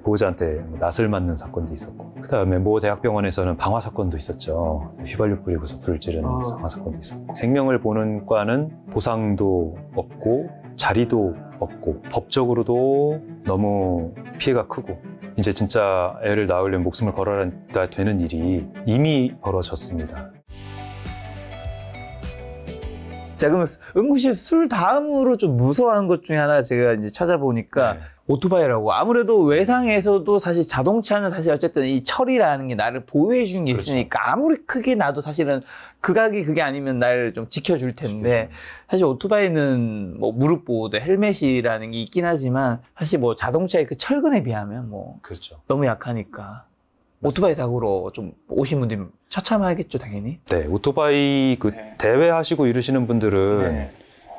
보호자한테 낯을 맞는 사건도 있었고 그다음에 모 대학병원에서는 방화 사건도 있었죠 휘발유 뿌리고서 불을 지르는 아. 방화 사건도 있었고 생명을 보는 과는 보상도 없고 자리도 없고 법적으로도 너무 피해가 크고 이제 진짜 애를 낳으려면 목숨을 걸어야 되는 일이 이미 벌어졌습니다 자, 그러면 응급실 술 다음으로 좀 무서워하는 것 중에 하나 제가 이제 찾아보니까 네. 오토바이라고 아무래도 네. 외상에서도 사실 자동차는 사실 어쨌든 이 철이라는 게 나를 보호해 주는 게 그렇죠. 있으니까 아무리 크게 나도 사실은 극악이 그게 아니면 날 좀 지켜줄 텐데 사실 오토바이는 뭐 무릎 보호도 헬멧이라는 게 있긴 하지만 사실 뭐 자동차의 그 철근에 비하면 뭐 그렇죠. 너무 약하니까 오토바이 사고로 좀 오신 분들이 처참하겠죠 당연히. 네 오토바이 그 네. 대회 하시고 이러시는 분들은 네.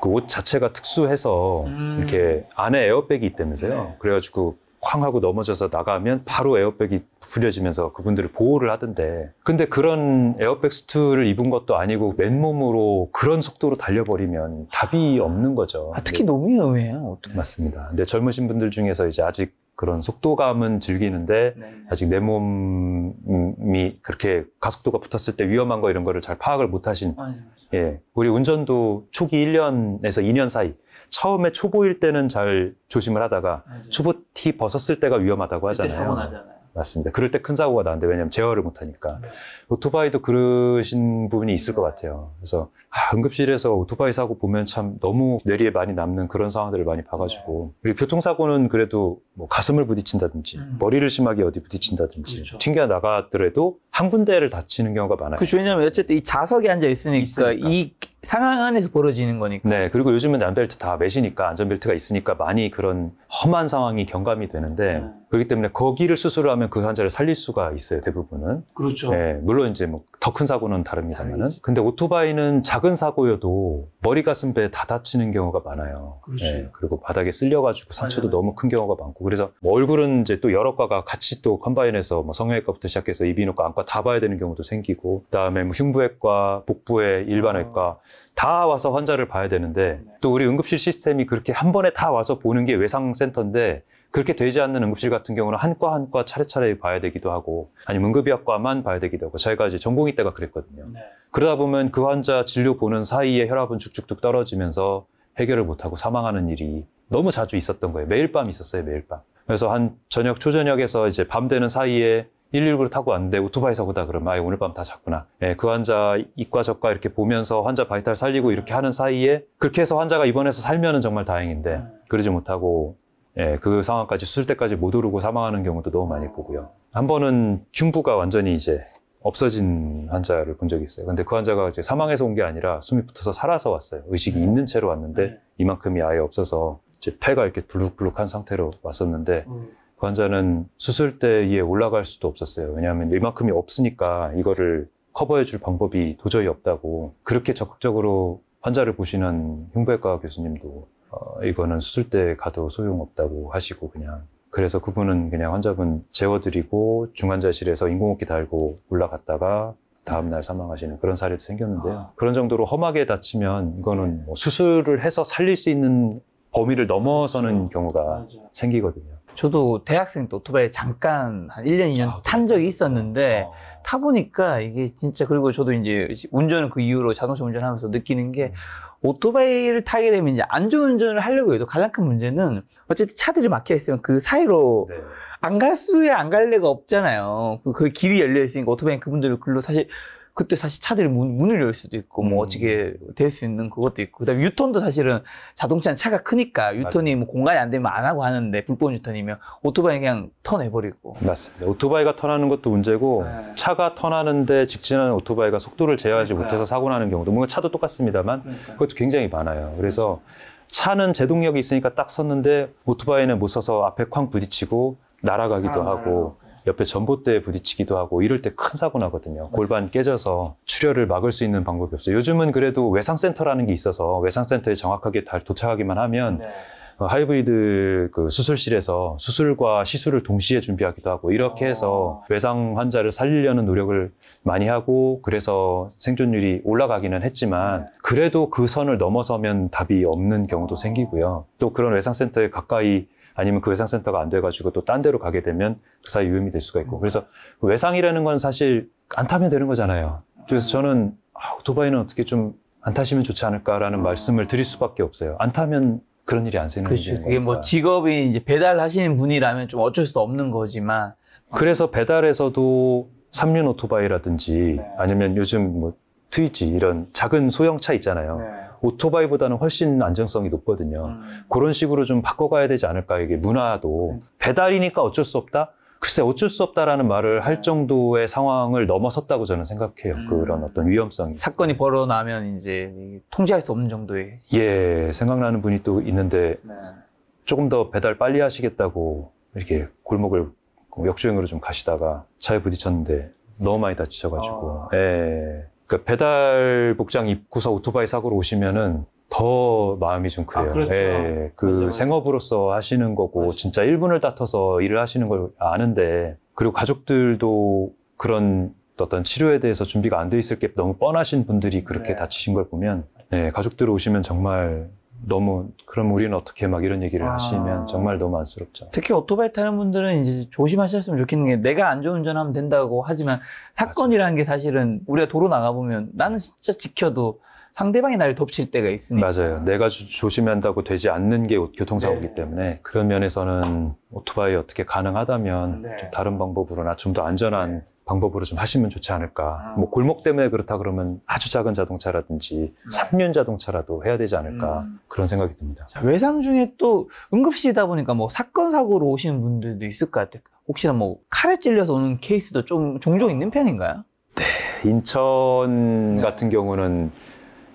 그옷 자체가 특수해서 음. 이렇게 안에 에어백이 있다면서요. 네. 그래가지고 쾅 하고 넘어져서 나가면 바로 에어백이 부려지면서 그분들을 보호를 하던데 근데 그런 에어백 수트를 입은 것도 아니고 맨몸으로 그런 속도로 달려버리면 답이 없는 거죠. 아, 특히 너무 위험해요. 어떻게. 맞습니다. 근데 젊으신 분들 중에서 이제 아직 그런 속도감은 즐기는데 네. 아직 내 몸이 그렇게 가속도가 붙었을 때 위험한 거 이런 거를 잘 파악을 못 하신 맞아요, 예 우리 운전도 초기 1년에서 2년 사이 처음에 초보일 때는 잘 조심을 하다가 맞아요. 초보티 벗었을 때가 위험하다고 하잖아요. 맞습니다. 그럴 때 큰 사고가 나는데 왜냐하면 제어를 못 하니까. 네. 오토바이도 뭐 그러신 부분이 있을 것 같아요. 그래서 아, 응급실에서 오토바이 사고 보면 참 너무 뇌리에 많이 남는 그런 상황들을 많이 봐가지고 네. 그리고 교통사고는 그래도 뭐 가슴을 부딪힌다든지 음. 머리를 심하게 어디 부딪힌다든지 그렇죠. 튕겨 나가더라도 한 군데를 다치는 경우가 많아요. 그렇죠. 왜냐하면 어쨌든 이좌석에 앉아 있으니까, 있으니까. 이 상황 안에서 벌어지는 거니까. 네. 그리고 요즘은 안전벨트 다 매시니까 안전벨트가 있으니까 많이 그런 험한 상황이 경감이 되는데 네. 그렇기 때문에 거기를 수술하면 그 환자를 살릴 수가 있어요. 대부분은. 그렇죠. 네, 물론 이제 뭐 더 큰 사고는 다릅니다만은. 근데 오토바이는 작은 사고여도 머리 가슴 배에 다 다치는 경우가 많아요. 그렇죠. 예, 그리고 바닥에 쓸려가지고 상처도 맞아요. 너무 큰 경우가 많고 그래서 뭐 얼굴은 이제 또 여러 과가 같이 또 컴바인해서 뭐 성형외과부터 시작해서 이비인후과, 안과 다 봐야 되는 경우도 생기고 그다음에 뭐 흉부외과, 복부외, 일반외과 아. 다 와서 환자를 봐야 되는데 네. 또 우리 응급실 시스템이 그렇게 한 번에 다 와서 보는 게 외상센터인데 그렇게 되지 않는 응급실 같은 경우는 한과 한과 차례차례 봐야 되기도 하고 아니면 응급의학과만 봐야 되기도 하고 저희가 이제 전공이 때가 그랬거든요. 네. 그러다 보면 그 환자 진료 보는 사이에 혈압은 쭉쭉쭉 떨어지면서 해결을 못하고 사망하는 일이 너무 자주 있었던 거예요. 매일 밤 있었어요, 매일 밤. 그래서 한 저녁, 초저녁에서 이제 밤 되는 사이에 119를 타고 왔는데 오토바이 사고다 그러면 아 오늘 밤 다 잤구나. 예, 그 환자 이과 저과 이렇게 보면서 환자 바이탈 살리고 이렇게 하는 사이에 그렇게 해서 환자가 입원해서 살면은 정말 다행인데 네. 그러지 못하고 예, 그 상황까지 수술 때까지 못 오르고 사망하는 경우도 너무 많이 보고요. 한 번은 흉부가 완전히 이제 없어진 환자를 본 적이 있어요. 근데 그 환자가 이제 사망해서 온 게 아니라 숨이 붙어서 살아서 왔어요. 의식이 네. 있는 채로 왔는데 네. 이만큼이 아예 없어서 이제 폐가 이렇게 블룩블룩한 상태로 왔었는데 음. 그 환자는 수술대에 올라갈 수도 없었어요. 왜냐하면 이만큼이 없으니까 이거를 커버해 줄 방법이 도저히 없다고 그렇게 적극적으로 환자를 보시는 흉부외과 교수님도 어, 이거는 수술대 가도 소용없다고 하시고 그냥 그래서 그분은 그냥 환자분 재워드리고 중환자실에서 인공호흡기 달고 올라갔다가 다음날 사망하시는 그런 사례도 생겼는데요. 아. 그런 정도로 험하게 다치면 이거는 네. 뭐 수술을 해서 살릴 수 있는 범위를 넘어서는 그렇죠. 경우가 맞아 생기거든요. 저도 대학생 때 오토바이 잠깐 한 1년, 2년 아, 탄 적이 있었는데 아. 타보니까 이게 진짜 그리고 저도 이제 운전을 그 이후로 자동차 운전하면서 느끼는 게 오토바이를 타게 되면 이제 안전운전을 하려고 해도 가장 큰 문제는 어쨌든 차들이 막혀 있으면 그 사이로 네. 안갈 수에 안갈 데가 없잖아요. 그, 그 길이 열려 있으니까 오토바이 그분들을 글로 사실 그때 사실 차들이 문, 문을 열 수도 있고 뭐 음. 어떻게 될 수 있는 그것도 있고 그다음에 유턴도 사실은 자동차는 차가 크니까 유턴이 뭐 공간이 안 되면 안 하고 하는데 불법 유턴이면 오토바이 그냥 턴해버리고 맞습니다. 오토바이가 턴하는 것도 문제고 네. 차가 턴하는데 직진하는 오토바이가 속도를 제어하지 그러니까요. 못해서 사고 나는 경우도 뭔가 차도 똑같습니다만 그러니까요. 그것도 굉장히 많아요. 그래서 차는 제동력이 있으니까 딱 섰는데 오토바이는 못 서서 앞에 쾅 부딪히고 날아가기도 하고 옆에 전봇대에 부딪히기도 하고 이럴 때 큰 사고 나거든요. 네. 골반 깨져서 출혈을 막을 수 있는 방법이 없어요. 요즘은 그래도 외상센터라는 게 있어서 외상센터에 정확하게 다 도착하기만 하면 네. 어, 하이브리드 그 수술실에서 수술과 시술을 동시에 준비하기도 하고 이렇게 해서 어. 외상 환자를 살리려는 노력을 많이 하고 그래서 생존율이 올라가기는 했지만 네. 그래도 그 선을 넘어서면 답이 없는 경우도 어. 생기고요. 또 그런 외상센터에 가까이 아니면 그 외상센터가 안 돼가지고 또 딴 데로 가게 되면 그 사이 위험이 될 수가 있고. 그래서 그 외상이라는 건 사실 안 타면 되는 거잖아요. 그래서 저는 아, 오토바이는 어떻게 좀 안 타시면 좋지 않을까라는 아. 말씀을 드릴 수밖에 없어요. 안 타면 그런 일이 안 생기는 거죠. 이게 뭐 직업이 이제 배달하시는 분이라면 좀 어쩔 수 없는 거지만. 그래서 배달에서도 삼륜 오토바이라든지 네. 아니면 요즘 뭐 트위지 이런 작은 소형차 있잖아요. 네. 오토바이보다는 훨씬 안정성이 높거든요. 음. 그런 식으로 좀 바꿔가야 되지 않을까 이게 문화도 음. 배달이니까 어쩔 수 없다. 글쎄 어쩔 수 없다라는 말을 할 음. 정도의 상황을 넘어섰다고 저는 생각해요. 음. 그런 어떤 위험성이 사건이 벌어나면 이제 통제할 수 없는 정도의 예 생각나는 분이 또 있는데 네. 조금 더 배달 빨리 하시겠다고 이렇게 골목을 그 역주행으로 좀 가시다가 차에 부딪혔는데 너무 많이 다치셔가지고 어. 예. 그 배달 복장 입고서 오토바이 사고로 오시면은 더 마음이 좀 그래요. 아, 그렇죠. 예, 그 맞아요. 생업으로서 하시는 거고 맞아. 진짜 1분을 다퉈서 일을 하시는 걸 아는데 그리고 가족들도 그런 어떤 치료에 대해서 준비가 안 돼 있을 게 너무 뻔하신 분들이 그렇게 네. 다치신 걸 보면 예, 가족들 오시면 정말 너무 그럼 우리는 어떻게 막 이런 얘기를 아. 하시면 정말 너무 안쓰럽죠. 특히 오토바이 타는 분들은 이제 조심하셨으면 좋겠는 게 내가 안전 운전하면 된다고 하지만 사건이라는 게 사실은 우리가 도로 나가 보면 나는 진짜 지켜도 상대방이 나를 덮칠 때가 있으니까. 맞아요. 내가 조심한다고 되지 않는 게 교통사고기 이 네. 때문에 그런 면에서는 오토바이 어떻게 가능하다면 네. 좀 다른 방법으로나 좀 더 안전한 네. 방법으로 좀 하시면 좋지 않을까. 아. 뭐 골목 때문에 그렇다 그러면 아주 작은 자동차라든지 네. 3륜 자동차라도 해야 되지 않을까 음. 그런 생각이 듭니다. 외상 중에 또 응급실이다 보니까 뭐 사건 사고로 오시는 분들도 있을 것 같아요. 혹시나 뭐 칼에 찔려서 오는 케이스도 좀 종종 있는 편인가요? 네, 인천 네. 같은 경우는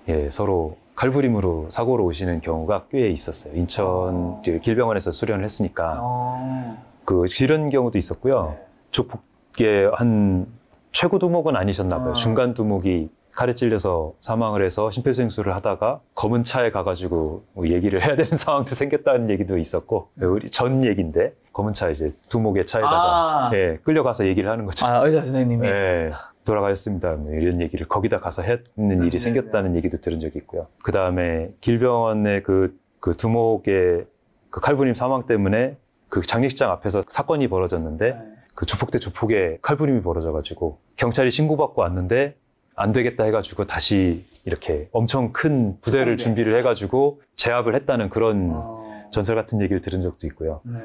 예, 서로 칼부림으로 사고로 오시는 경우가 꽤 있었어요. 인천 아. 길병원에서 수련을 했으니까 아. 그 이런 경우도 있었고요. 조폭 네. 이게 한 최고 두목은 아니셨나 봐요. 아. 중간 두목이 칼에 찔려서 사망을 해서 심폐소생술을 하다가 검은 차에 가가지고 뭐 얘기를 해야 되는 상황도 생겼다는 얘기도 있었고 예, 우리 전 얘기인데 검은 차 이제 두목의 차에다가 아. 예, 끌려가서 얘기를 하는 거죠. 아, 의사 선생님이 예, 돌아가셨습니다. 뭐 이런 얘기를 거기다 가서 했는 일이 아, 생겼다는 예, 예. 얘기도 들은 적이 있고요. 그 다음에 길병원의 그, 그 두목의 그 칼부림 사망 때문에 그 장례식장 앞에서 사건이 벌어졌는데 네. 그 조폭 대 조폭의 칼부림이 벌어져가지고 경찰이 신고받고 왔는데 안 되겠다 해가지고 다시 이렇게 엄청 큰 부대를 네. 준비를 해가지고 제압을 했다는 그런 아... 전설 같은 얘기를 들은 적도 있고요. 네.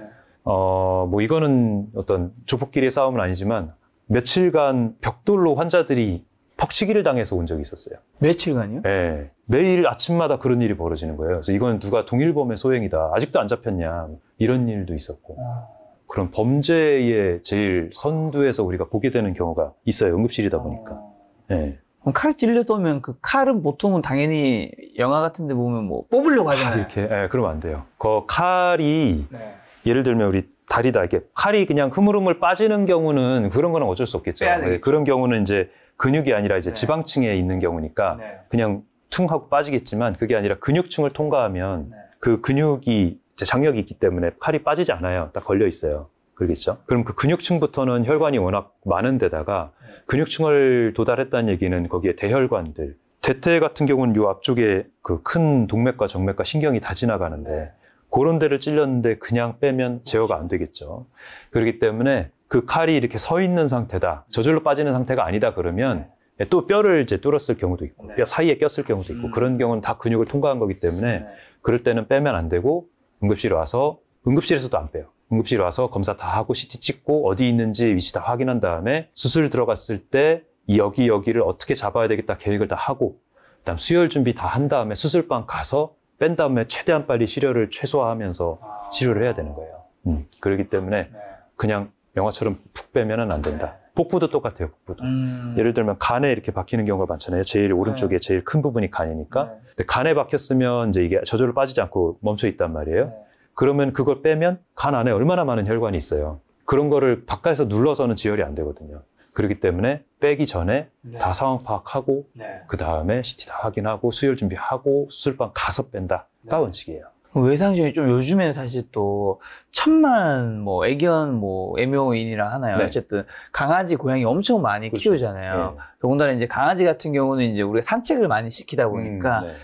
어, 뭐 이거는 어떤 조폭끼리의 싸움은 아니지만 며칠간 벽돌로 환자들이 퍽치기를 당해서 온 적이 있었어요. 며칠간요? 이 예. 네. 매일 아침마다 그런 일이 벌어지는 거예요. 그래서 이건 누가 동일범의 소행이다. 아직도 안 잡혔냐. 뭐 이런 일도 있었고. 아... 그런 범죄에 제일 선두에서 우리가 보게 되는 경우가 있어요. 응급실이다 보니까. 네. 그럼 칼 찔려도면 그 칼은 보통은 당연히 영화 같은 데 보면 뭐 뽑으려고 하잖아요. 이렇게. 네, 그러면 안 돼요. 그 칼이 네. 예를 들면 우리 다리다 이렇게 칼이 그냥 흐물흐물 빠지는 경우는 그런 거는 어쩔 수 없겠죠. 네, 그런 경우는 이제 근육이 아니라 이제 네. 지방층에 있는 경우니까 네. 그냥 퉁 하고 빠지겠지만 그게 아니라 근육층을 통과하면 네. 그 근육이 이제 장력이 있기 때문에 칼이 빠지지 않아요. 딱 걸려 있어요. 그러겠죠. 그럼 그 근육층부터는 혈관이 워낙 많은 데다가 네. 근육층을 도달했다는 얘기는 거기에 대혈관들. 대퇴 같은 경우는 요 앞쪽에 그 큰 동맥과 정맥과 신경이 다 지나가는데 네. 그런 데를 찔렸는데 그냥 빼면 제어가 안 되겠죠. 그렇기 때문에 그 칼이 이렇게 서 있는 상태다. 저절로 빠지는 상태가 아니다 그러면 네. 또 뼈를 이제 뚫었을 경우도 있고 뼈 사이에 꼈을 경우도 있고 음. 그런 경우는 다 근육을 통과한 거기 때문에 그럴 때는 빼면 안 되고 응급실 와서 응급실에서도 안 빼요. 응급실 와서 검사 다 하고 CT 찍고 어디 있는지 위치 다 확인한 다음에 수술 들어갔을 때 여기 여기를 어떻게 잡아야 되겠다 계획을 다 하고 그다음 수혈 준비 다 한 다음에 수술방 가서 뺀 다음에 최대한 빨리 시료를 최소화하면서 아. 치료를 해야 되는 거예요. 음, 그렇기 때문에 네. 그냥 영화처럼 푹빼면안 된다. 복부도 똑같아요, 복부도. 음. 예를 들면 간에 이렇게 박히는 경우가 많잖아요. 제일 오른쪽에 네. 제일 큰 부분이 간이니까. 네. 간에 박혔으면 이제 이게 저절로 빠지지 않고 멈춰 있단 말이에요. 네. 그러면 그걸 빼면 간 안에 얼마나 많은 혈관이 있어요. 그런 거를 바깥에서 눌러서는 지혈이 안 되거든요. 그렇기 때문에 빼기 전에 네. 다 상황 파악하고 네. 그 다음에 CT 다 확인하고 수혈 준비하고 수술방 가서 뺀다가 네. 원칙이에요. 외상시이좀요즘에 사실 또 천만 뭐 애견 뭐 애묘인이라 하나요. 네. 어쨌든 강아지 고양이 엄청 많이 그렇죠. 키우잖아요. 네. 더군다나 이제 강아지 같은 경우는 이제 우리가 산책을 많이 시키다 음, 보니까 네.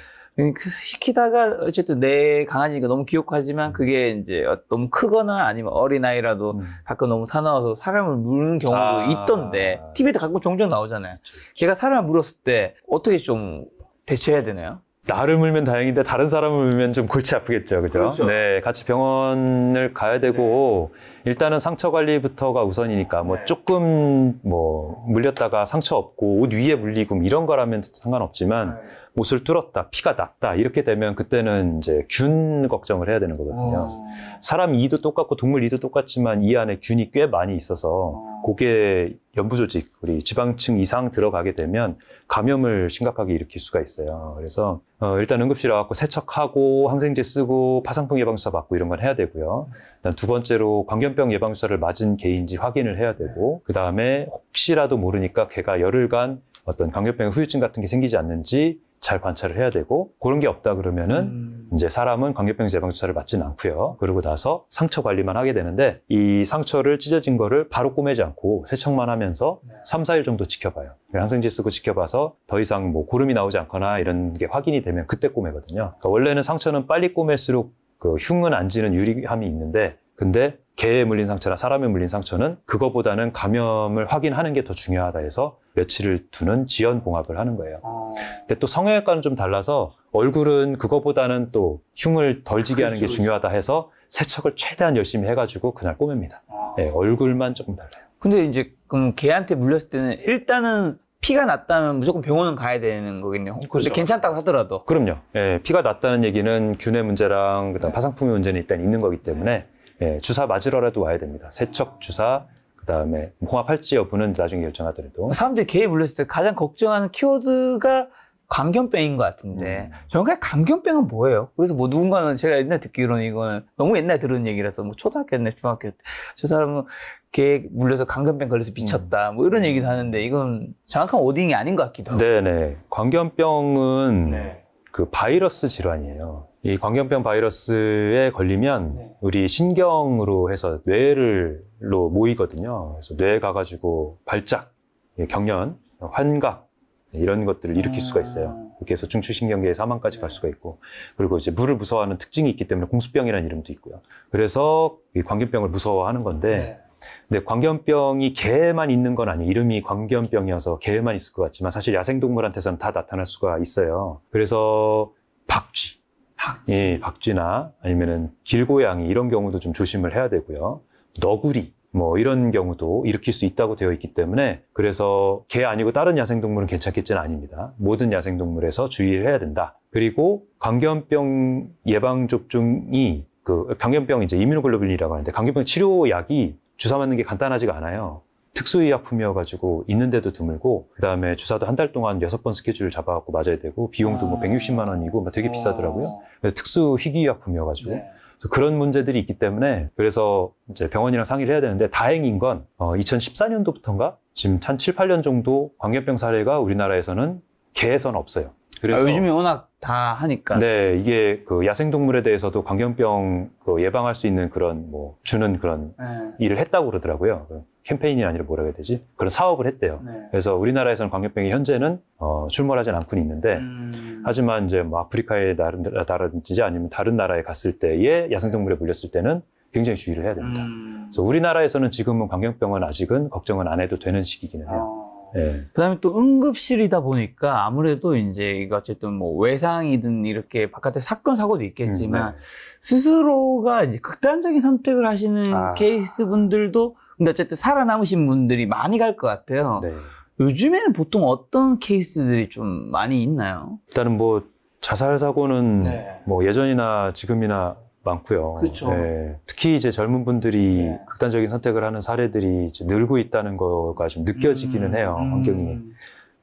음, 네. 시키다가 어쨌든 내강아지가 너무 귀엽고 하지만 그게 이제 어, 너무 크거나 아니면 어린아이라도 음. 가끔 너무 사나워서 사람을 물는 경우도 아. 있던데 TV에도 가끔 종종 나오잖아요. 그렇죠, 그렇죠. 걔가 사람을 물었을 때 어떻게 좀 대처해야 되나요? 나를 물면 다행인데 다른 사람을 물면 좀 골치 아프겠죠. 그죠? 그렇죠. 네, 같이 병원을 가야 되고 네. 일단은 상처 관리부터가 우선이니까 뭐 네. 조금 뭐 물렸다가 상처 없고 옷 위에 물리고 뭐 이런 거라면 상관없지만 네. 옷을 뚫었다, 피가 났다 이렇게 되면 그때는 이제 균 걱정을 해야 되는 거거든요. 오. 어. 사람 이도 똑같고 동물 이도 똑같지만 이 안에 균이 꽤 많이 있어서 어. 고게 연부 조직, 우리 지방층 이상 들어가게 되면 감염을 심각하게 일으킬 수가 있어요. 그래서 어, 일단 응급실 에 와갖고 세척하고 항생제 쓰고 파상풍 예방주사 맞고 이런 건 해야 되고요. 일단 두 번째로 광견병 예방주사를 맞은 개인지 확인을 해야 되고 그 다음에 혹시라도 모르니까 개가 열흘간 어떤 광견병 후유증 같은 게 생기지 않는지 잘 관찰을 해야 되고 그런 게 없다 그러면은 음. 이제 사람은 광견병 예방 주사를 맞진 않고요. 그러고 나서 상처 관리만 하게 되는데 이 상처를 찢어진 거를 바로 꼬매지 않고 세척만 하면서 네. 3, 4일 정도 지켜봐요. 네, 항생제 쓰고 지켜봐서 더 이상 뭐 고름이 나오지 않거나 이런 게 확인이 되면 그때 꼬매거든요. 그러니까 원래는 상처는 빨리 꼬맬수록 그 흉은 안 지는 유리함이 있는데 근데 개에 물린 상처나 사람에 물린 상처는 그거보다는 감염을 확인하는 게 더 중요하다 해서 며칠을 두는 지연 봉합을 하는 거예요. 아. 근데 또 성형외과는 좀 달라서 얼굴은 그거보다는 또 흉을 덜 지게 하는 게 그렇죠. 중요하다 해서 세척을 최대한 열심히 해가지고 그날 꼬맵니다. 아. 네, 얼굴만 조금 달라요. 근데 이제 그럼 개한테 물렸을 때는 일단은 피가 났다면 무조건 병원은 가야 되는 거겠네요. 그렇죠. 괜찮다고 하더라도. 그럼요. 예, 피가 났다는 얘기는 균의 문제랑 그다음 네. 파상품의 문제는 일단 있는 거기 때문에 예, 주사 맞으러라도 와야 됩니다. 세척 주사, 그 다음에 홍합할지 여부는 나중에 결정하더라도. 뭐 사람들이 개에물렸을때 가장 걱정하는 키워드가 감견병인것 같은데 음. 정확하게 광견병은 뭐예요? 그래서 뭐 누군가는 제가 옛날 듣기로는 이건 너무 옛날 들은 얘기라서 뭐 초등학교 였나 중학교 때저 사람은 개 물려서 감견병 걸려서 미쳤다 음. 뭐 이런 음. 얘기도 하는데 이건 정확한 오딩이 아닌 것 같기도 하고 네네 감견병은 네. 네. 그 바이러스 질환이에요. 이 광견병 바이러스에 걸리면 네. 우리 신경으로 해서 뇌를로 모이거든요. 그래서 뇌에 가가지고 발작, 예, 경련, 환각 네, 이런 것들을 일으킬 음. 수가 있어요. 이렇게 아. 해서 중추신경계의 사망까지 네. 갈 수가 있고 그리고 이제 물을 무서워하는 특징이 있기 때문에 공수병이라는 이름도 있고요. 그래서 이 광견병을 무서워하는 건데 네. 근데 광견병이 개만 있는 건 아니에요. 이름이 광견병이어서 개만 있을 것 같지만 사실 야생동물한테서는 다 나타날 수가 있어요. 그래서 박쥐, 박쥐. 예, 박쥐나 아니면은 길고양이 이런 경우도 좀 조심을 해야 되고요. 너구리, 뭐 이런 경우도 일으킬 수 있다고 되어 있기 때문에 그래서 개 아니고 다른 야생동물은 괜찮겠지는 아닙니다. 모든 야생동물에서 주의를 해야 된다. 그리고 광견병 예방접종이 그 병견병 이제 이뮤노글로빈이라고 하는데 광견병 치료약이 주사 맞는 게 간단하지가 않아요. 특수의약품이어가지고 있는데도 드물고 그다음에 주사도 한 달 동안 여섯 번 스케줄을 잡아갖고 맞아야 되고 비용도 뭐 160만 아. 원이고 뭐 되게 어. 비싸더라고요. 특수 희귀의약품이어가지고 네. 그런 문제들이 있기 때문에 그래서 이제 병원이랑 상의를 해야 되는데 다행인 건 어, 2014년도부터인가 지금 한 7, 8년 정도 광견병 사례가 우리나라에서는 개에선 없어요. 그래서 아, 요즘에 워낙 다 하니까. 네, 이게 그 야생동물에 대해서도 광견병 그 예방할 수 있는 그런 뭐 주는 그런 네. 일을 했다고 그러더라고요. 캠페인이 아니라 뭐라 해야 되지? 그런 사업을 했대요. 네. 그래서 우리나라에서는 광견병이 현재는 어, 출몰하지는 않고 있는데, 음... 하지만 이제 뭐 아프리카의 다른 나라든지 아니면 다른 나라에 갔을 때에 야생동물에 물렸을 때는 굉장히 주의를 해야 됩니다. 음... 그래서 우리나라에서는 지금은 광견병은 아직은 걱정은 안 해도 되는 시기기는 해요. 아... 네. 그다음에 또 응급실이다 보니까 아무래도 이제 이거 어쨌든 뭐 외상이든 이렇게 바깥에 사건 사고도 있겠지만 음, 네. 스스로가 이제 극단적인 선택을 하시는 아. 케이스 분들도 근데 어쨌든 살아남으신 분들이 많이 갈 것 같아요. 네. 요즘에는 보통 어떤 케이스들이 좀 많이 있나요? 일단은 뭐 자살 사고는 네. 뭐 예전이나 지금이나 많고요. 그렇죠. 네. 특히 이제 젊은 분들이 네. 극단적인 선택을 하는 사례들이 이제 늘고 있다는 거가 좀 느껴지기는 음, 해요. 음. 환경이 음.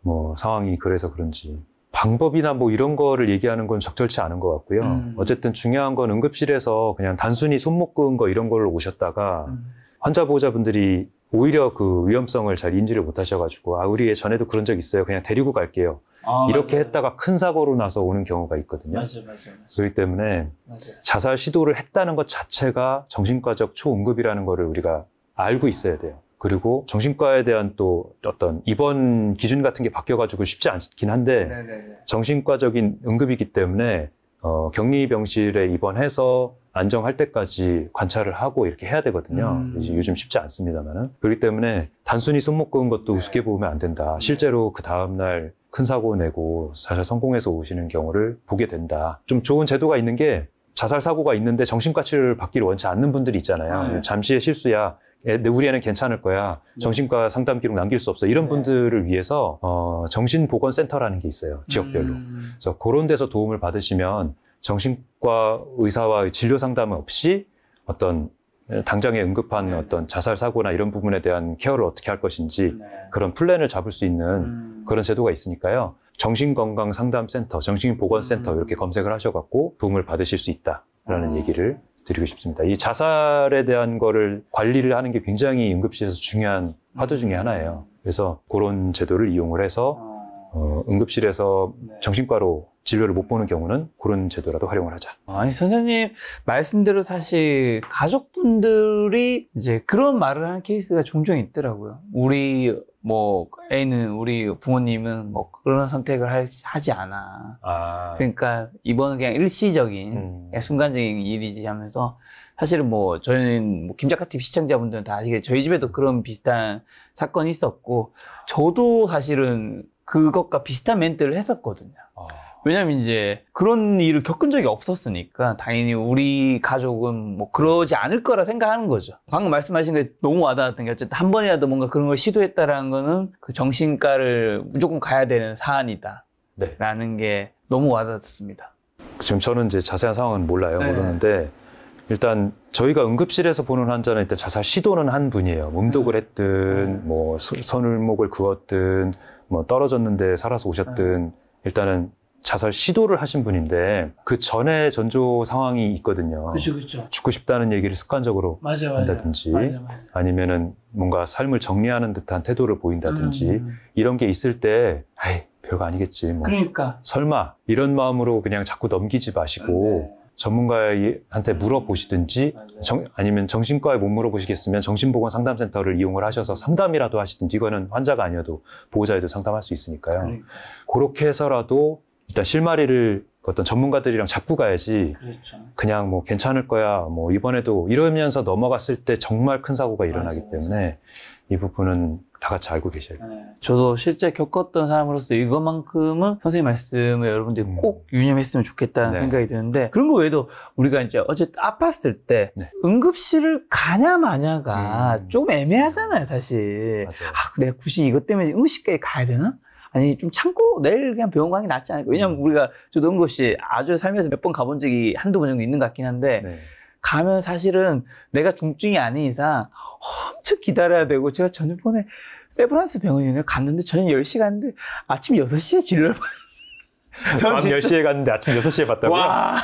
뭐 상황이 그래서 그런지 방법이나 뭐 이런 거를 얘기하는 건 적절치 않은 것 같고요. 음. 어쨌든 중요한 건 응급실에서 그냥 단순히 손목 끄은 거 이런 걸로 오셨다가 음. 환자 보호자분들이 오히려 그 위험성을 잘 인지를 못 하셔가지고 아 우리 예 전에도 그런 적 있어요. 그냥 데리고 갈게요. 아, 이렇게 맞아요. 했다가 큰 사고로 나서 오는 경우가 있거든요. 맞아요, 맞아요, 맞아요. 그렇기 때문에 맞아요. 자살 시도를 했다는 것 자체가 정신과적 초응급이라는 것을 우리가 알고 있어야 돼요. 그리고 정신과에 대한 또 어떤 입원 기준 같은 게 바뀌어가지고 쉽지 않긴 한데 네네네. 네, 네. 정신과적인 응급이기 때문에 어, 격리병실에 입원해서 안정할 때까지 관찰을 하고 이렇게 해야 되거든요. 음. 요즘 쉽지 않습니다만은. 그렇기 때문에 단순히 손목 끄은 것도 네. 우습게 보면 안 된다. 네. 실제로 그 다음날 큰 사고 내고 사실 성공해서 오시는 경우를 보게 된다. 좀 좋은 제도가 있는 게 자살 사고가 있는데 정신과 치료를 받기를 원치 않는 분들이 있잖아요. 네. 잠시의 실수야. 우리 애는 괜찮을 거야. 네. 정신과 상담 기록 남길 수 없어. 이런 네. 분들을 위해서 어, 정신보건센터라는 게 있어요. 지역별로. 음. 그래서 그런 데서 도움을 받으시면 정신과 의사와의 진료 상담 없이 어떤 예, 당장에 응급한 네. 어떤 자살 사고나 이런 부분에 대한 케어를 어떻게 할 것인지 네. 그런 플랜을 잡을 수 있는 음. 그런 제도가 있으니까요. 정신건강상담센터, 정신보건센터 음. 이렇게 검색을 하셔갖고 도움을 받으실 수 있다라는 음. 얘기를 드리고 싶습니다. 이 자살에 대한 거를 관리를 하는 게 굉장히 응급실에서 중요한 화두 중의 음. 하나예요. 그래서 그런 제도를 이용을 해서 아. 어, 응급실에서 네. 정신과로 진료를 못 보는 경우는 그런 제도라도 활용을 하자. 아니 선생님 말씀대로 사실 가족분들이 이제 그런 말을 하는 케이스가 종종 있더라고요. 우리 뭐 애는 우리 부모님은 뭐 그런 선택을 하지 않아. 아. 그러니까 이번은 그냥 일시적인 음. 그냥 순간적인 일이지 하면서 사실은 뭐 저희는 뭐 김작가 TV 시청자분들은 다 아시겠죠. 저희 집에도 그런 비슷한 사건이 있었고 저도 사실은 그것과 비슷한 멘트를 했었거든요. 왜냐면 이제 그런 일을 겪은 적이 없었으니까 당연히 우리 가족은 뭐 그러지 않을 거라 생각하는 거죠. 방금 말씀하신 게 너무 와닿았던 게 어쨌든 한 번이라도 뭔가 그런 걸 시도했다라는 거는 그 정신과를 무조건 가야 되는 사안이다. 네. 라는 게 너무 와닿았습니다. 지금 저는 이제 자세한 상황은 몰라요. 네. 모르는데 일단 저희가 응급실에서 보는 환자는 일단 자살 시도는 한 분이에요. 몸독을 네. 했든 네. 뭐 소, 선을목을 그었든 뭐 떨어졌는데 살아서 오셨든 네. 일단은 자살 시도를 하신 분인데 그 전에 전조 상황이 있거든요. 그렇죠, 그렇죠. 죽고 싶다는 얘기를 습관적으로 맞아, 한다든지 맞아, 아니면은 뭔가 삶을 정리하는 듯한 태도를 보인다든지 음. 음, 음. 이런 게 있을 때 에이, 별거 아니겠지. 뭐. 그러니까 설마 이런 마음으로 그냥 자꾸 넘기지 마시고 네. 네. 전문가한테 물어보시든지 정, 아니면 정신과에 못 물어보시겠으면 정신보건상담센터를 이용을 하셔서 상담이라도 하시든지 이거는 환자가 아니어도 보호자에도 상담할 수 있으니까요. 그러니까. 그렇게 해서라도 일단 실마리를 어떤 전문가들이랑 잡고 가야지 그렇죠. 그냥 뭐 괜찮을 거야 뭐 이번에도 이러면서 넘어갔을 때 정말 큰 사고가 일어나기 맞아요. 때문에 이 부분은 다 같이 알고 계셔야 돼요. 네. 저도 실제 겪었던 사람으로서 이것만큼은 선생님 말씀을 여러분들이 음. 꼭 유념했으면 좋겠다는 네. 생각이 드는데 그런 거 외에도 우리가 이제 어제 아팠을 때 네. 응급실을 가냐 마냐가 음. 조금 애매하잖아요, 사실. 맞아요. 아, 내가 굳이 이것 때문에 응급실까지 가야 되나? 아니 좀 참고 내일 그냥 병원 가는 게 낫지 않을까 왜냐면 음. 우리가 저도 응급실 아주 살면서 몇 번 가본 적이 한두 번 정도 있는 것 같긴 한데 네. 가면 사실은 내가 중증이 아닌 이상 엄청 기다려야 되고 제가 저녁번에 세브란스 병원에 갔는데 저녁 10시 갔는데 아침 6시에 진료를 받았어요. 밤 10시에 갔는데 아침 6시에 봤다고요? 와,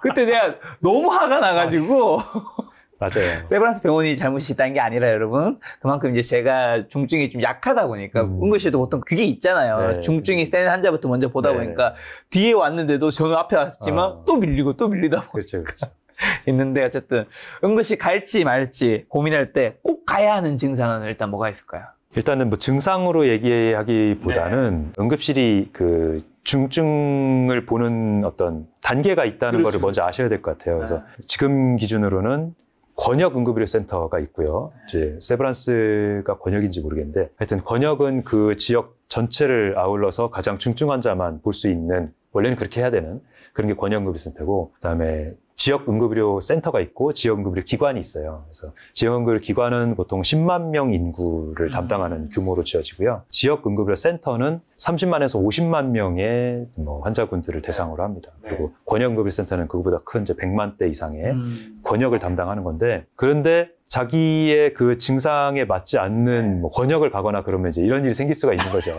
그때 내가 너무 화가 나가지고 아. 맞아요. 세브란스 병원이 잘못이 있다는 게 아니라 여러분 그만큼 이제 제가 중증이 좀 약하다 보니까 음. 응급실도 보통 그게 있잖아요. 네. 중증이 센 환자부터 먼저 보다 네. 보니까 뒤에 왔는데도 저는 앞에 왔지만 어. 아. 또 밀리고 또 밀리다 보니까 그렇죠, 그렇죠. 있는데 어쨌든 응급실 갈지 말지 고민할 때 꼭 가야 하는 증상은 일단 뭐가 있을까요? 일단은 뭐 증상으로 얘기하기보다는 네. 응급실이 그 중증을 보는 어떤 단계가 있다는 그렇죠. 거를 먼저 그렇죠. 아셔야 될 것 같아요. 그래서 네. 지금 기준으로는 권역 응급의료 센터가 있고요. 이제 세브란스가 권역인지 모르겠는데 하여튼 권역은 그 지역 전체를 아울러서 가장 중증 환자만 볼 수 있는 원래는 그렇게 해야 되는 그런 게 권역 응급의료 센터고 그다음에 지역 응급의료 센터가 있고 지역 응급의료 기관이 있어요. 그래서 지역 응급의료 기관은 보통 10만 명 인구를 담당하는 음. 규모로 지어지고요. 지역 응급의료 센터는 30만에서 50만 명의 뭐환자분들을 네. 대상으로 합니다. 네. 그리고 권역 응급의료 센터는 그거보다 큰 이제 100만 대 이상의 음. 권역을 담당하는 건데 그런데 자기의 그 증상에 맞지 않는 네. 뭐 권역을 가거나 그러면 이제 이런 일이 생길 수가 있는 거죠.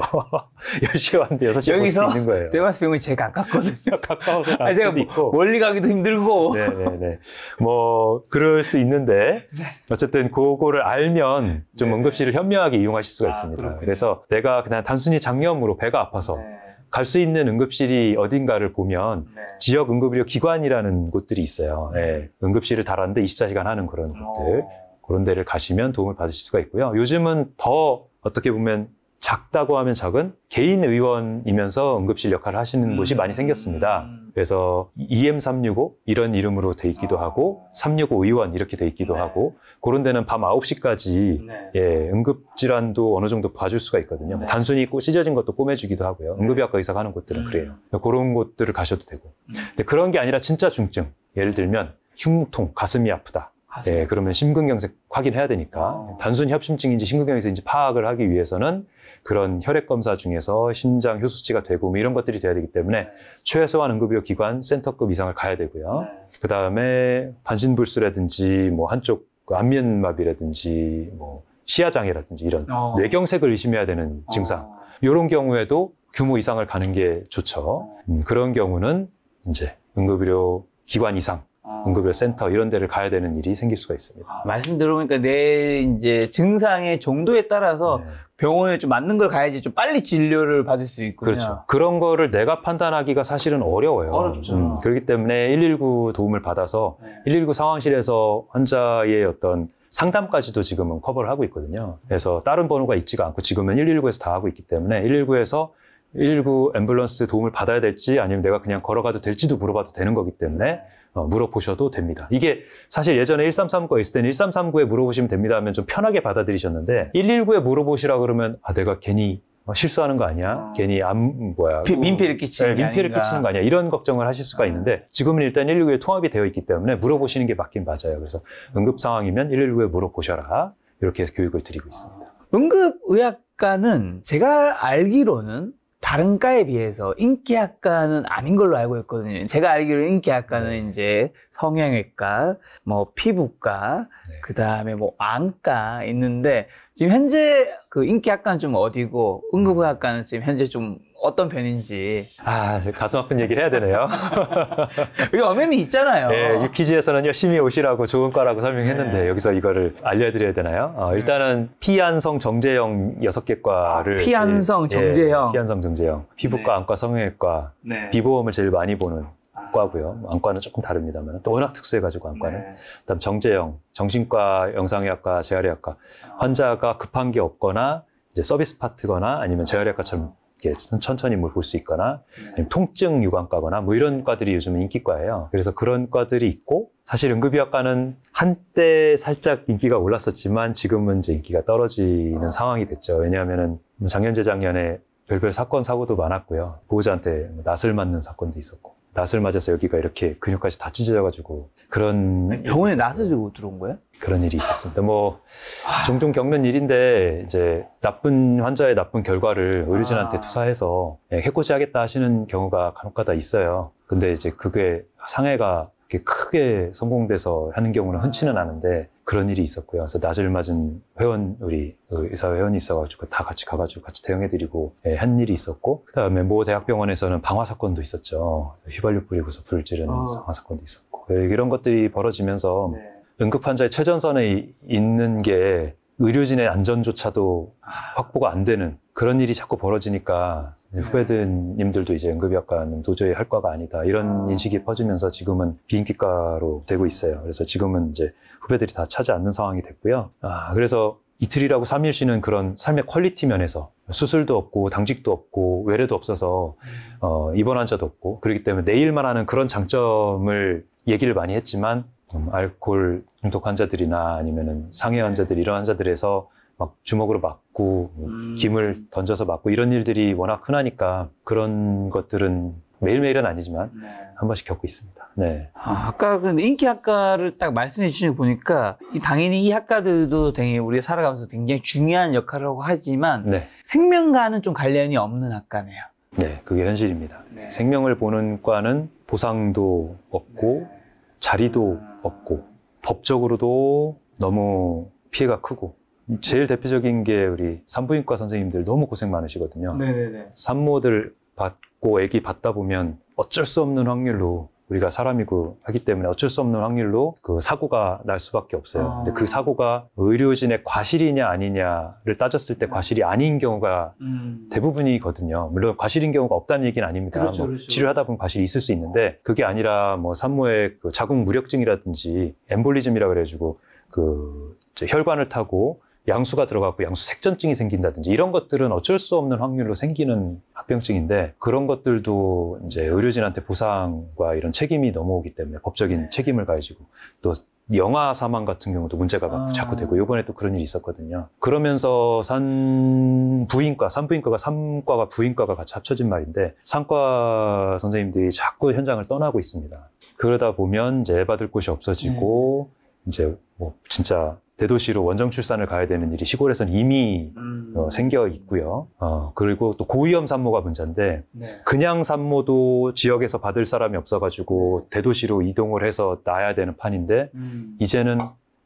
10시 왔는데 6시에 여기서 있는 거예요. 대마스 병원이 제일 가깝거든요. 가까워서 갈 아니, 제가 수도 있고. 뭐 멀리 가기도 힘들고. 네네네. 네, 네. 뭐, 그럴 수 있는데, 어쨌든 그거를 알면 좀 응급실을 현명하게 이용하실 수가 아, 있습니다. 그 그래서 내가 그냥 단순히 장염으로 배가 아파서 네. 갈수 있는 응급실이 어딘가를 보면 네. 지역 응급의료 기관이라는 곳들이 있어요. 네. 예, 응급실을 달았는데 24시간 하는 그런 곳들. 어. 그런 데를 가시면 도움을 받으실 수가 있고요. 요즘은 더 어떻게 보면 작다고 하면 작은 개인 의원이면서 음. 응급실 역할을 하시는 음. 곳이 많이 생겼습니다. 음. 그래서 EM365 이런 이름으로 돼 있기도 아. 하고 365 의원 이렇게 돼 있기도 네. 하고 그런 데는 밤 9시까지 네. 예, 응급질환도 어느 정도 봐줄 수가 있거든요. 네. 단순히 꼬, 찢어진 것도 꿰매주기도 하고요. 네. 응급의학과 의사가 하는 곳들은 음. 그래요. 그러니까 그런 곳들을 가셔도 되고. 음. 근데 그런 게 아니라 진짜 중증. 예를 들면 흉통, 가슴이 아프다. 하세요. 네, 그러면 심근경색 확인해야 되니까 어. 단순히 협심증인지 심근경색인지 파악을 하기 위해서는 그런 혈액 검사 중에서 심장 효수치가 되고 뭐 이런 것들이 돼야 되기 때문에 최소한 응급의료 기관 센터급 이상을 가야 되고요. 네. 그 다음에 반신불수라든지 뭐 한쪽 그 안면마비라든지 뭐 시야장애라든지 이런 어. 뇌경색을 의심해야 되는 어. 증상 어. 이런 경우에도 규모 이상을 가는 게 좋죠. 네. 음, 그런 경우는 이제 응급의료 기관 이상 응급의 아. 센터 이런 데를 가야 되는 일이 생길 수가 있습니다. 아, 말씀 들어보니까 내 이제 증상의 정도에 따라서 네. 병원에 좀 맞는 걸 가야지 좀 빨리 진료를 받을 수있고요 그렇죠. 그런 거를 내가 판단하기가 사실은 어려워요. 어렵죠. 음, 그렇기 때문에 119 도움을 받아서 네. 119 상황실에서 환자의 어떤 상담까지도 지금은 커버를 하고 있거든요. 그래서 다른 번호가 있지가 않고 지금은 119에서 다 하고 있기 때문에 119에서 119 앰뷸런스 도움을 받아야 될지 아니면 내가 그냥 걸어가도 될지도 물어봐도 되는 거기 때문에 네. 어, 물어보셔도 됩니다. 이게 사실 예전에 1 3 3 9가 있을 때는 1339에 물어보시면 됩니다 하면 좀 편하게 받아들이셨는데 119에 물어보시라 그러면 아 내가 괜히 뭐 실수하는 거 아니야? 아. 괜히 안 뭐야? 피, 민폐를 어, 끼치는 네, 민폐를 아닌가. 끼치는 거 아니야? 이런 걱정을 하실 수가 아. 있는데 지금은 일단 119에 통합이 되어 있기 때문에 물어보시는 게 맞긴 맞아요. 그래서 응급 상황이면 119에 물어보셔라 이렇게 교육을 드리고 있습니다. 응급 의학과는 제가 알기로는 다른 과에 비해서 인기학과는 아닌 걸로 알고 있거든요. 제가 알기로 인기학과는 네. 이제 성형외과, 뭐 피부과, 네. 그 다음에 뭐 안과 있는데 지금 현재 그 인기 약간 좀 어디고 응급의학과는 지금 현재 좀 어떤 편인지. 아, 가슴 아픈 얘기를 해야 되네요. 여기 어연히 있잖아요. 네, 예, 유퀴즈에서는 열심히 오시라고 좋은 과라고 설명했는데 네. 여기서 이거를 알려드려야 되나요? 어, 네. 일단은 피안성 정제형 여섯 개 과를. 아, 피안성 정제형. 예, 예 피안성 정제형. 피부과, 네. 안과, 성형외과. 네. 비보험을 제일 많이 보는 안과고요. 안과는 조금 다릅니다만 또 워낙 특수해가지고 안과는 네. 그다음 정재영 정신과 영상의학과 재활의학과 아. 환자가 급한 게 없거나 이제 서비스 파트거나 아니면 재활의학과처럼 천천히 뭘 볼 수 있거나 네. 통증 유관과거나 뭐 이런 과들이 요즘은 인기과예요. 그래서 그런 과들이 있고 사실 응급의학과는 한때 살짝 인기가 올랐었지만 지금은 이제 인기가 떨어지는 아. 상황이 됐죠. 왜냐하면은 뭐 작년 재작년에 별별 사건 사고도 많았고요. 보호자한테 뭐 낯을 맞는 사건도 있었고. 낫을 맞아서 여기가 이렇게 근육까지 다 찢어져가지고 그런 병원에 낫을 들고 들어온 거예요? 그런 일이 있었습니다. 뭐 종종 겪는 일인데 이제 나쁜 환자의 나쁜 결과를 의료진한테 아. 투사해서 예, 해코지하겠다 하시는 경우가 간혹가다 있어요. 근데 이제 그게 상해가 크게 성공돼서 하는 경우는 흔치는 않은데 그런 일이 있었고요. 그래서 낮을 맞은 회원 우리 그 의사 회원이 있어가지고 다 같이 가가지고 같이 대응해드리고 예, 한 일이 있었고 그다음에 모 대학병원에서는 방화 사건도 있었죠. 휘발유 뿌리고서 불 지르는 어. 아. 방화 사건도 있었고 예, 이런 것들이 벌어지면서 네. 응급 환자의 최전선에 있는 게 의료진의 안전조차도 아. 확보가 안 되는 그런 일이 자꾸 벌어지니까 네. 후배들님들도 이제 응급의학과는 도저히 할 과가 아니다 이런 아. 인식이 퍼지면서 지금은 비인기과로 되고 있어요. 그래서 지금은 이제 후배들이 다 차지 않는 상황이 됐고요. 아, 그래서 이틀이라고 3일 쉬는 그런 삶의 퀄리티 면에서 수술도 없고 당직도 없고 외래도 없어서 음. 어, 입원 환자도 없고 그렇기 때문에 내일만 하는 그런 장점을 얘기를 많이 했지만 음, 알코올 중독 환자들이나 아니면 상해 환자들 이런 환자들에서 막 주먹으로 맞고 뭐 음. 김을 던져서 맞고 이런 일들이 워낙 흔하니까 그런 것들은 매일매일은 아니지만 네. 한 번씩 겪고 있습니다. 네. 아, 아까 그 인기 학과를 딱 말씀해 주신 거 보니까 이 당연히 이 학과들도 되게 우리가 살아가면서 굉장히 중요한 역할을 하고 하지만 네. 생명과는 좀 관련이 없는 학과네요. 네, 그게 현실입니다. 네. 생명을 보는 과는 보상도 없고 네. 자리도 아. 없고 법적으로도 너무 피해가 크고 제일 대표적인 게 우리 산부인과 선생님들 너무 고생 많으시거든요. 네네네. 산모들 받고 아기 받다 보면 어쩔 수 없는 확률로 우리가 사람이고 하기 때문에 어쩔 수 없는 확률로 그 사고가 날 수밖에 없어요. 아. 근데 그 아. 사고가 의료진의 과실이냐 아니냐를 따졌을 때 과실이 아닌 경우가 음. 대부분이거든요. 물론 과실인 경우가 없다는 얘기는 아닙니다. 그렇죠, 뭐 그렇죠. 치료하다 보면 과실이 있을 수 있는데 그게 아니라 뭐 산모의 그 자궁 무력증이라든지 엠볼리즘이라 그래가지고 그 혈관을 타고 양수가 들어가고 양수 색전증이 생긴다든지 이런 것들은 어쩔 수 없는 확률로 생기는 합병증인데 그런 것들도 이제 의료진한테 보상과 이런 책임이 넘어오기 때문에 법적인 네. 책임을 가지고 또 영아 사망 같은 경우도 문제가 아. 자꾸 되고 요번에 또 그런 일이 있었거든요. 그러면서 산부인과, 산부인과가 산과가 부인과가 같이 합쳐진 말인데 산과 선생님들이 자꾸 현장을 떠나고 있습니다. 그러다 보면 이제 받을 곳이 없어지고 네. 이제 뭐 진짜 대도시로 원정 출산을 가야 되는 일이 시골에서는 이미 어, 음. 어, 생겨 있고요. 어, 그리고 또 고위험 산모가 문제인데 네. 그냥 산모도 지역에서 받을 사람이 없어가지고 네. 대도시로 이동을 해서 낳야 되는 판인데 음. 이제는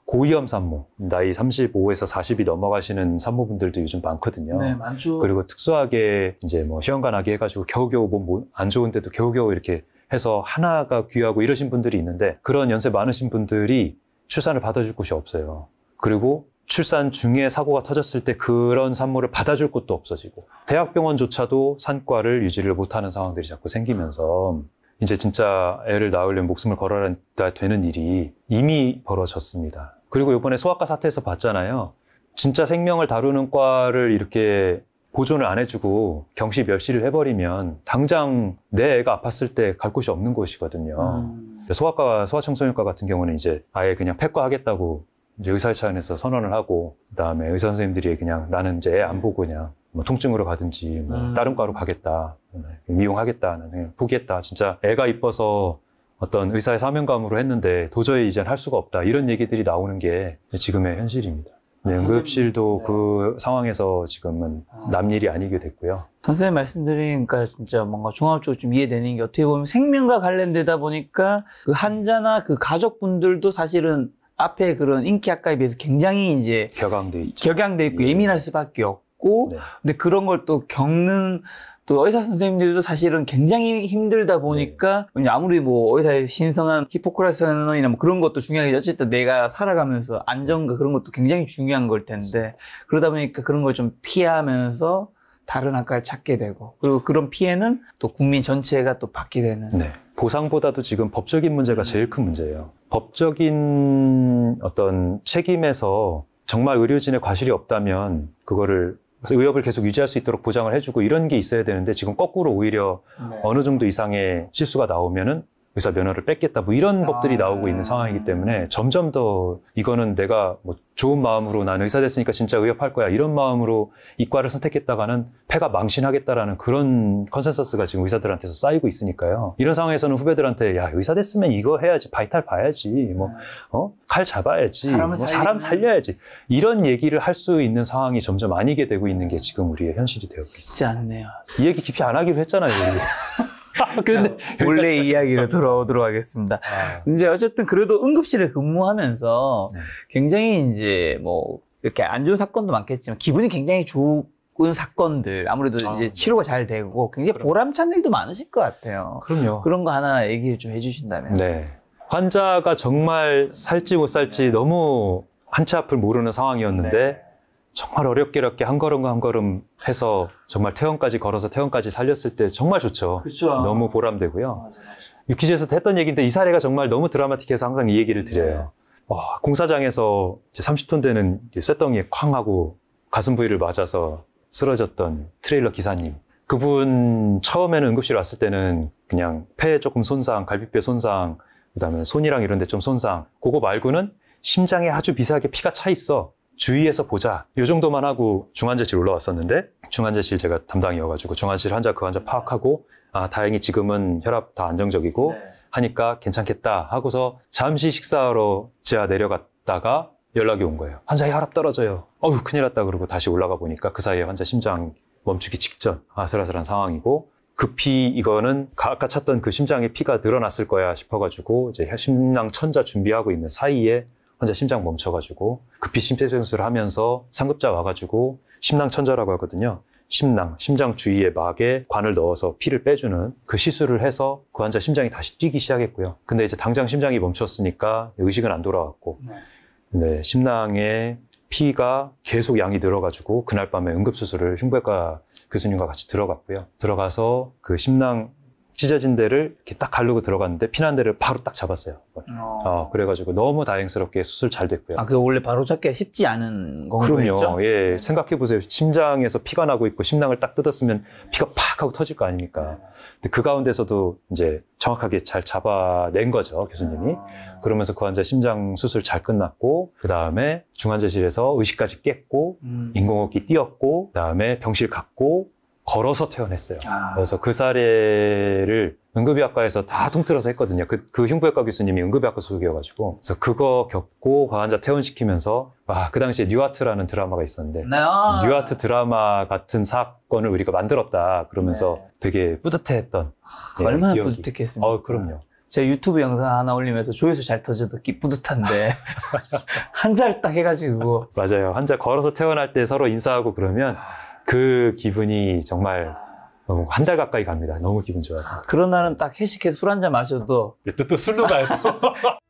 고위험 산모, 나이 35에서 40이 넘어가시는 산모분들도 요즘 많거든요. 네, 많죠. 그리고 특수하게 이제 뭐 시험관하게 해가지고 겨우겨우 몸안 뭐, 뭐 좋은데도 겨우겨우 이렇게 해서 하나가 귀하고 이러신 분들이 있는데 그런 연세 많으신 분들이 출산을 받아줄 곳이 없어요. 그리고 출산 중에 사고가 터졌을 때 그런 산모를 받아줄 곳도 없어지고 대학병원조차도 산과를 유지를 못하는 상황들이 자꾸 생기면서 이제 진짜 애를 낳으려면 목숨을 걸어야 되는 일이 이미 벌어졌습니다. 그리고 이번에 소아과 사태에서 봤잖아요. 진짜 생명을 다루는 과를 이렇게 보존을 안 해주고 경시 멸시를 해버리면 당장 내 애가 아팠을 때 갈 곳이 없는 곳이거든요. 음. 소아과, 소아청소년과 같은 경우는 이제 아예 그냥 폐과 하겠다고 이제 의사 차원에서 선언을 하고 그다음에 의사 선생님들이 그냥 나는 이제 애 안 보고 그냥 뭐 통증으로 가든지 뭐 음. 다른 과로 가겠다 네, 미용하겠다 나는 포기했다 진짜 애가 이뻐서 어떤 의사의 사명감으로 했는데 도저히 이젠 할 수가 없다 이런 얘기들이 나오는 게 지금의 현실입니다. 아, 네, 응급실도 네. 그 상황에서 지금은 아. 남일이 아니게 됐고요. 선생님 말씀드린 그러니까 진짜 뭔가 종합적으로 좀 이해되는 게 어떻게 보면 생명과 관련되다 보니까 그 환자나 그 가족분들도 사실은 앞에 그런 인기학과에 비해서 굉장히 이제 격앙돼 있죠. 격앙돼 있고 예. 예민할 수밖에 없고 네. 근데 그런 걸 또 겪는 또 의사 선생님들도 사실은 굉장히 힘들다 보니까 네. 아무리 뭐 의사의 신성한 히포크라스 선언이나 뭐 그런 것도 중요하겠죠 어쨌든 내가 살아가면서 안전과 그런 것도 굉장히 중요한 걸 텐데 그러다 보니까 그런 걸 좀 피하면서 다른 학과를 찾게 되고 그리고 그런 피해는 또 국민 전체가 또 받게 되는 네. 보상보다도 지금 법적인 문제가 제일 큰 문제예요. 법적인 어떤 책임에서 정말 의료진의 과실이 없다면 그거를 의협을 계속 유지할 수 있도록 보장을 해주고 이런 게 있어야 되는데 지금 거꾸로 오히려 네. 어느 정도 이상의 실수가 나오면은 의사 면허를 뺏겠다 뭐 이런 아. 법들이 나오고 있는 상황이기 때문에 점점 더 이거는 내가 뭐 좋은 마음으로 나는 의사 됐으니까 진짜 의협할 거야 이런 마음으로 이과를 선택했다가는 폐가 망신하겠다라는 그런 컨센서스가 지금 의사들한테서 쌓이고 있으니까요. 이런 상황에서는 후배들한테 야 의사 됐으면 이거 해야지 바이탈 봐야지 뭐어칼 잡아야지 뭐, 사람 살려야지 이런 얘기를 할 수 있는 상황이 점점 아니게 되고 있는 게 지금 우리의 현실이 되어 있습니다. 쉽지 않네요. 이 얘기 깊이 안 하기로 했잖아요. 그렇죠. 근데 원래 이야기로 돌아오도록 하겠습니다. 아. 이제 어쨌든 그래도 응급실에 근무하면서 네. 굉장히 이제 뭐 이렇게 안 좋은 사건도 많겠지만 기분이 굉장히 좋은 사건들 아무래도 아, 이제 네. 치료가 잘 되고 굉장히 그럼. 보람찬 일도 많으실 것 같아요. 그럼요. 그런 거 하나 얘기를 좀 해주신다면. 네. 환자가 정말 살지 못 살지 너무 한치 앞을 모르는 상황이었는데 네. 정말 어렵게 어렵게 한 걸음 한 걸음 해서 정말 퇴원까지 걸어서 퇴원까지 살렸을 때 정말 좋죠. 그쵸. 너무 보람되고요. 유퀴즈에서 했던 얘기인데 이 사례가 정말 너무 드라마틱해서 항상 이 얘기를 네. 드려요. 네. 와, 공사장에서 30톤 되는 쇳덩이에 쾅 하고 가슴 부위를 맞아서 쓰러졌던 트레일러 기사님. 그분 처음에는 응급실 왔을 때는 그냥 폐에 조금 손상, 갈비뼈 손상, 그다음에 손이랑 이런 데 좀 손상. 그거 말고는 심장에 아주 미세하게 피가 차 있어. 주위에서 보자. 이 정도만 하고 중환자실 올라왔었는데 중환자실 제가 담당이어가지고 중환자실 환자 그 환자 파악하고 아 다행히 지금은 혈압 다 안정적이고 네. 하니까 괜찮겠다 하고서 잠시 식사하러 지하 내려갔다가 연락이 온 거예요. 환자의 혈압 떨어져요. 어우 큰일 났다 그러고 다시 올라가 보니까 그 사이에 환자 심장 멈추기 직전 아슬아슬한 상황이고 급히 이거는 아까 찾던 그 심장의 피가 늘어났을 거야 싶어가지고 이제 심낭 천자 준비하고 있는 사이에 혼자 심장 멈춰가지고 급히 심폐소생술을 하면서 상급자 와가지고 심낭천자라고 하거든요. 심낭, 심장 주위에 막에 관을 넣어서 피를 빼주는 그 시술을 해서 그 환자 심장이 다시 뛰기 시작했고요. 근데 이제 당장 심장이 멈췄으니까 의식은 안 돌아왔고, 네, 네 심낭에 피가 계속 양이 늘어가지고 그날 밤에 응급수술을 흉부외과 교수님과 같이 들어갔고요. 들어가서 그 심낭 찢어진 데를 이렇게 딱 가르고 들어갔는데 피난 데를 바로 딱 잡았어요. 어. 어 그래가지고 너무 다행스럽게 수술 잘 됐고요. 아, 그거 원래 바로 잡기가 쉽지 않은 거겠요 그럼요. 예, 네. 생각해 보세요. 심장에서 피가 나고 있고 심낭을딱 뜯었으면 피가 팍 하고 터질 거 아닙니까? 네. 근데 그 가운데서도 이제 정확하게 잘 잡아낸 거죠, 교수님이. 아. 그러면서 그 환자 심장 수술 잘 끝났고, 그 다음에 중환자실에서 의식까지 깼고, 음. 인공호흡기 띄었고, 그 다음에 병실 갔고, 걸어서 퇴원했어요. 아. 그래서 그 사례를 응급의학과에서 다 통틀어서 했거든요. 그, 그 흉부외과 교수님이 응급의학과 소속이어가지고. 그래서 그거 겪고 과환자 퇴원시키면서, 와, 아, 그 당시에 뉴아트라는 드라마가 있었는데, 네, 아. 뉴아트 드라마 같은 사건을 우리가 만들었다. 그러면서 네. 되게 뿌듯해했던. 아, 얼마나 예, 기억이. 뿌듯했겠습니까? 어, 그럼요. 제 유튜브 영상 하나 올리면서 조회수 잘 터져도 기 뿌듯한데 한자를 딱 해가지고 맞아요 한자 걸어서 퇴원할 때 서로 인사하고 그러면 아. 그 기분이 정말 너무 한 달 가까이 갑니다. 너무 기분 좋아서. 그런 날은 딱 회식해서 술 한 잔 마셔도. 또, 또 술로 가요.